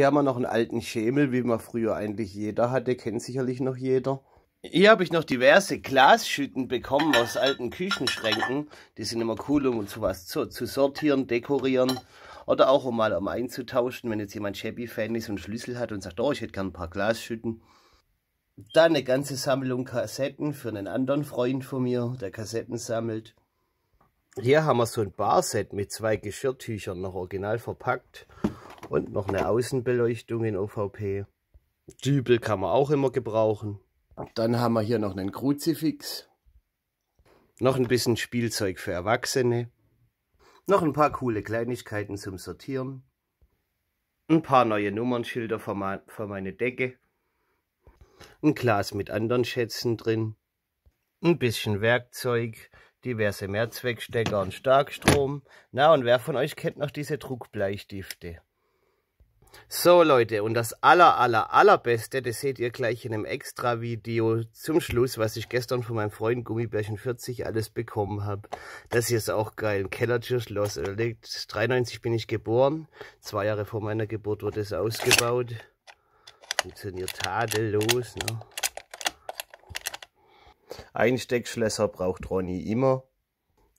Hier haben wir noch einen alten Schemel, wie man früher eigentlich jeder hatte, kennt sicherlich noch jeder. Hier habe ich noch diverse Glasschütten bekommen aus alten Küchenschränken. Die sind immer cool, um sowas zu, zu sortieren, dekorieren oder auch um mal um einzutauschen, wenn jetzt jemand Shabby-Fan ist und Schlüssel hat und sagt, oh, ich hätte gern ein paar Glasschütten. Dann eine ganze Sammlung Kassetten für einen anderen Freund von mir, der Kassetten sammelt. Hier haben wir so ein Barset mit zwei Geschirrtüchern noch original verpackt und noch eine Außenbeleuchtung in OVP. Dübel kann man auch immer gebrauchen. Dann haben wir hier noch einen Kruzifix. Noch ein bisschen Spielzeug für Erwachsene. Noch ein paar coole Kleinigkeiten zum Sortieren. Ein paar neue Nummernschilder für, meine Decke. Ein Glas mit anderen Schätzen drin. Ein bisschen Werkzeug, diverse Mehrzweckstecker und Starkstrom. Na, und wer von euch kennt noch diese Druckbleistifte? So Leute, und das aller aller allerbeste, das seht ihr gleich in einem extra Video zum Schluss, was ich gestern von meinem Freund Gummibärchen 40 alles bekommen habe. Das hier ist auch geil, ein Kellertürschloss. 93 bin ich geboren, zwei Jahre vor meiner Geburt wurde es ausgebaut. Funktioniert tadellos. Ne? Einsteckschlösser braucht Ronny immer.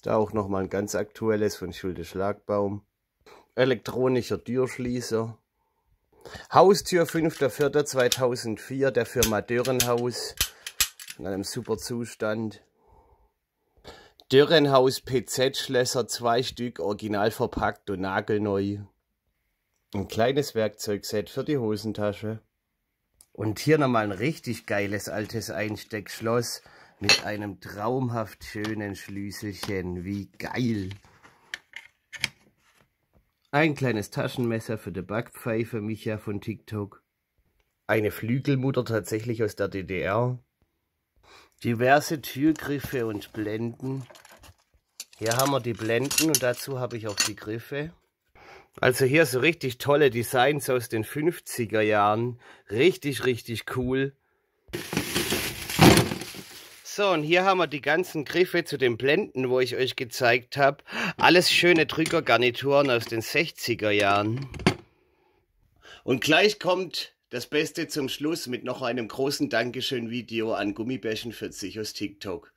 Da auch nochmal ein ganz aktuelles von Schulde Schlagbaum. Elektronischer Türschließer Haustür 5.4.2004, der Firma Dörrenhaus, in einem super Zustand. Dörrenhaus PZ-Schlösser, zwei Stück, original verpackt und nagelneu. Ein kleines Werkzeugset für die Hosentasche. Und hier nochmal ein richtig geiles altes Einsteckschloss mit einem traumhaft schönen Schlüsselchen. Wie geil! ein kleines Taschenmesser für die Backpfeife, Micha von TikTok, eine Flügelmutter tatsächlich aus der DDR, diverse Türgriffe und Blenden. Hier haben wir die Blenden und dazu habe ich auch die Griffe. Also hier so richtig tolle Designs aus den 50er Jahren. Richtig, richtig cool. So, und hier haben wir die ganzen Griffe zu den Blenden, wo ich euch gezeigt habe. Alles schöne Drückergarnituren aus den 60er Jahren. Und gleich kommt das Beste zum Schluss mit noch einem großen Dankeschön-Video an Gummibärchen40 aus TikTok.